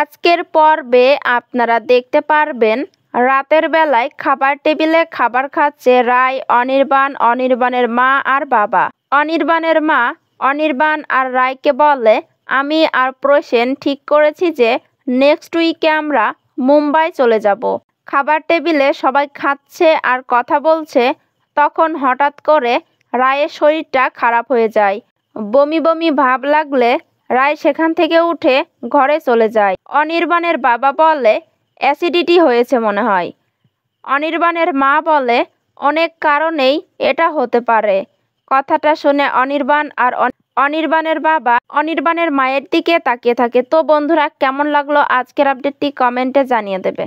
আজকের পর্বে আপনারা দেখতে পারবেন রাতের বেলায় খাবার টেবিলে খাবার খাচ্ছে রায় অনির্বাণ অনির্বাণের মা আর বাবা অনির্বাণের মা অনির্বাণ আর রায়কে বলে আমি আর প্রসেন ঠিক করেছি যে নেক্সট উইকে আমরা মুম্বাই চলে যাব খাবার টেবিলে সবাই খাচ্ছে আর কথা বলছে তখন হঠাৎ করে রায়ের শরীরটা খারাপ হয়ে যায় বমি বমি ভাব লাগলে রায় সেখান থেকে উঠে ঘরে চলে যায় অনির্বাণের বাবা বলে অ্যাসিডিটি হয়েছে মনে হয় অনির্বাণের মা বলে অনেক কারণেই এটা হতে পারে কথাটা শুনে অনির্বাণ আর অনির্বাণের বাবা অনির্বাণের মায়ের দিকে তাকিয়ে থাকে তো বন্ধুরা কেমন লাগলো আজকের আপডেটটি কমেন্টে জানিয়ে দেবে